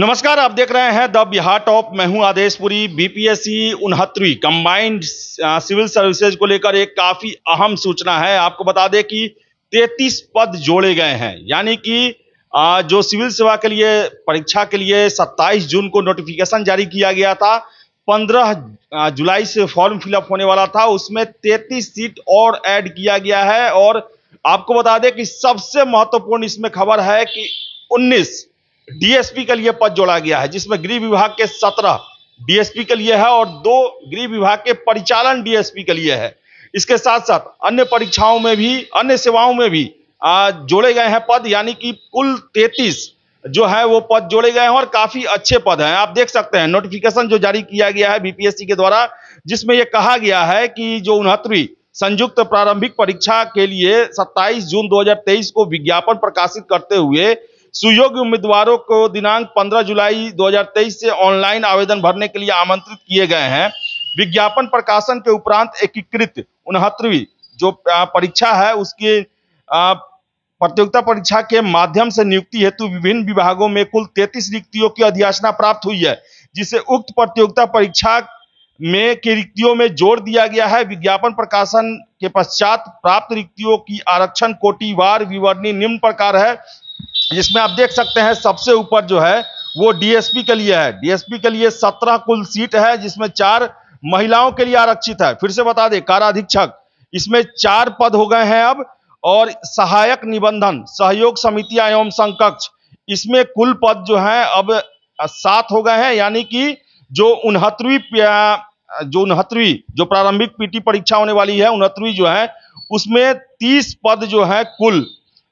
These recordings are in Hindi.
नमस्कार आप देख रहे हैं द बिहार टॉप मैं हूं आदेशपुरी बीपीएससी उनहत्तरवीं कंबाइंड सिविल सर्विसेज को लेकर एक काफी अहम सूचना है आपको बता दें कि 33 पद जोड़े गए हैं यानी कि जो सिविल सेवा के लिए परीक्षा के लिए 27 जून को नोटिफिकेशन जारी किया गया था 15 जुलाई से फॉर्म फिलअप होने वाला था उसमें तैतीस सीट और एड किया गया है और आपको बता दें कि सबसे महत्वपूर्ण इसमें खबर है कि उन्नीस डीएसपी के लिए पद जोड़ा गया है जिसमें गृह विभाग के सत्रह डीएसपी के लिए है और दो गृह विभाग के परिचालन डीएसपी के लिए है इसके साथ साथ अन्य परीक्षाओं में भी अन्य सेवाओं में भी जोड़े गए हैं पद यानी कि कुल तैतीस जो है वो पद जोड़े गए हैं और काफी अच्छे पद हैं आप देख सकते हैं नोटिफिकेशन जो जारी किया गया है बीपीएससी के द्वारा जिसमें यह कहा गया है कि जो उनहत्तरवीं संयुक्त प्रारंभिक परीक्षा के लिए 27 जून 2023 को विज्ञापन प्रकाशित करते हुए सुयोग्य उम्मीदवारों को दिनांक 15 जुलाई 2023 से ऑनलाइन आवेदन भरने के लिए आमंत्रित किए गए हैं विज्ञापन प्रकाशन के उपरांत एकीकृत उनहत्तरवी जो परीक्षा है उसकी प्रतियोगिता परीक्षा के माध्यम से नियुक्ति हेतु विभिन्न विभागों में कुल तैतीस रिक्तियों की अधियाचना प्राप्त हुई है जिसे उक्त प्रतियोगिता परीक्षा में के रिक्तियों में जोड़ दिया गया है विज्ञापन प्रकाशन के पश्चात प्राप्त रिक्तियों की आरक्षण कोटिवार विवरणी निम्न प्रकार है जिसमें आप देख सकते हैं सबसे ऊपर जो है वो डीएसपी के लिए है डीएसपी के लिए सत्रह कुल सीट है जिसमें चार महिलाओं के लिए आरक्षित है फिर से बता दें काराधीक्षक इसमें चार पद हो गए हैं अब और सहायक निबंधन सहयोग समितियां एवं संकक्ष इसमें कुल पद जो है अब सात हो गए हैं यानी कि जो उनहत्तरवीं जो उनहत्तरवीं जो प्रारंभिक पीटी परीक्षा होने वाली है उनहत्तरवीं जो है उसमें तीस पद जो है कुल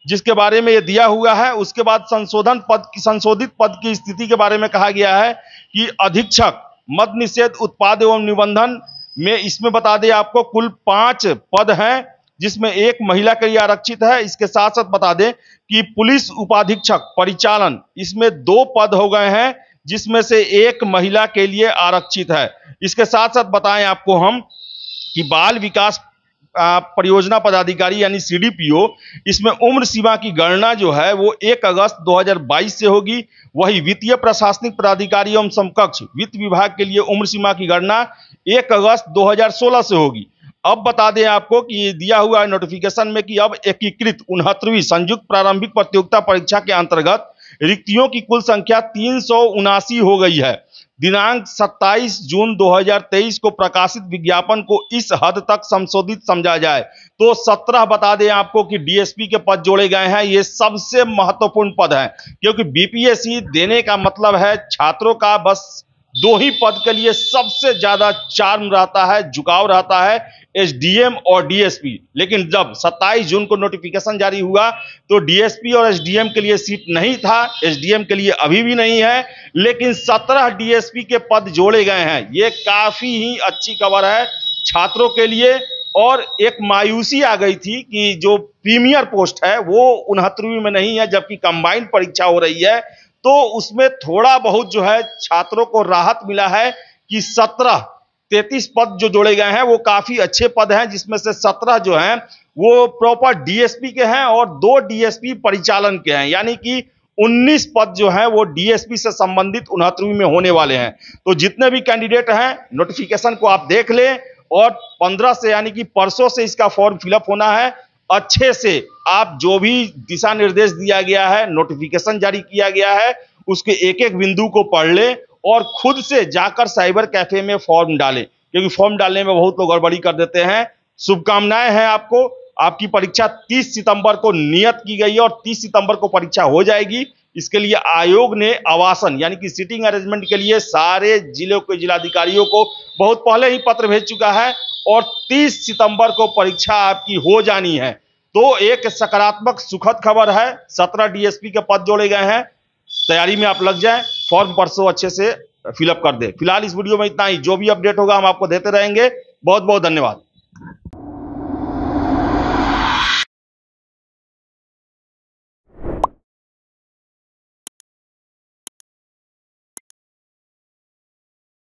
जिसके बारे में यह दिया हुआ है उसके बाद संशोधन पद की संशोधित पद की स्थिति के बारे में कहा गया है कि अधीक्षक मद निषेध उत्पाद एवं निबंधन में इसमें बता दें आपको कुल पांच पद हैं जिसमें एक महिला के लिए आरक्षित है इसके साथ साथ बता दें कि पुलिस उपाधीक्षक परिचालन इसमें दो पद हो गए हैं जिसमें से एक महिला के लिए आरक्षित है इसके साथ साथ बताएं आपको हम कि बाल विकास परियोजना पदाधिकारी यानी सीडीपीओ इसमें उम्र सीमा की गणना जो है वो 1 अगस्त 2022 से होगी वही वित्तीय प्रशासनिक पदाधिकारी एवं समकक्ष वित्त विभाग के लिए उम्र सीमा की गणना 1 अगस्त 2016 से होगी अब बता दें आपको कि ये दिया हुआ है नोटिफिकेशन में कि अब एकीकृत उनहत्तरवीं संयुक्त प्रारंभिक प्रतियोगिता परीक्षा के अंतर्गत रिक्तियों की कुल संख्या तीन हो गई है दिनांक 27 जून 2023 को प्रकाशित विज्ञापन को इस हद तक संशोधित समझा जाए तो 17 बता दें आपको कि डीएसपी के पद जोड़े गए हैं ये सबसे महत्वपूर्ण पद हैं क्योंकि बीपीएससी देने का मतलब है छात्रों का बस दो ही पद के लिए सबसे ज्यादा चार्म रहता है झुकाव रहता है एसडीएम और डीएसपी लेकिन जब 27 जून को नोटिफिकेशन जारी हुआ तो डीएसपी और एसडीएम के लिए सीट नहीं था एसडीएम के लिए अभी भी नहीं है लेकिन 17 डीएसपी के पद जोड़े गए हैं ये काफी ही अच्छी खबर है छात्रों के लिए और एक मायूसी आ गई थी कि जो प्रीमियर पोस्ट है वो उनहत्तरवीं में नहीं है जबकि कंबाइंड परीक्षा हो रही है तो उसमें थोड़ा बहुत जो है छात्रों को राहत मिला है कि सत्रह तैतीस पद जो जोड़े गए हैं वो काफी अच्छे पद हैं जिसमें से सत्रह जो हैं वो प्रॉपर डीएसपी के हैं और दो डीएसपी परिचालन के हैं यानी कि 19 पद जो है वो डीएसपी से संबंधित उनहत्तरवीं में होने वाले हैं तो जितने भी कैंडिडेट हैं नोटिफिकेशन को आप देख लें और 15 से यानी कि परसों से इसका फॉर्म फिलअप होना है अच्छे से आप जो भी दिशा निर्देश दिया गया है नोटिफिकेशन जारी किया गया है उसके एक एक बिंदु को पढ़ लें और खुद से जाकर साइबर कैफे में फॉर्म डालें क्योंकि फॉर्म डालने में बहुत लोग गड़बड़ी कर देते हैं शुभकामनाएं हैं आपको आपकी परीक्षा 30 सितंबर को नियत की गई है और 30 सितंबर को परीक्षा हो जाएगी इसके लिए आयोग ने आवासन यानी कि सीटिंग अरेंजमेंट के लिए सारे जिलों के जिलाधिकारियों को बहुत पहले ही पत्र भेज चुका है और 30 सितंबर को परीक्षा आपकी हो जानी है तो एक सकारात्मक सुखद खबर है सत्रह डीएसपी के पद जोड़े गए हैं तैयारी में आप लग जाए फॉर्म परसों अच्छे से फिलअप कर दे फिलहाल इस वीडियो में इतना ही जो भी अपडेट होगा हम आपको देते रहेंगे बहुत बहुत धन्यवाद